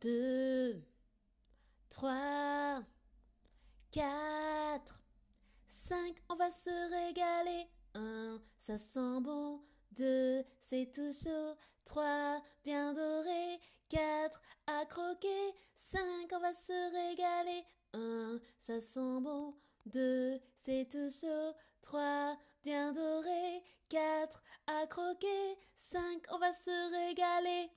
2, 3, 4, 5, on va se régaler. 1, ça sent bon. 2, c'est tout chaud. 3, bien doré. 4, à croquer. 5, on va se régaler. 1, ça sent bon. 2, c'est tout chaud. 3, bien doré. 4, à croquer. 5, on va se régaler.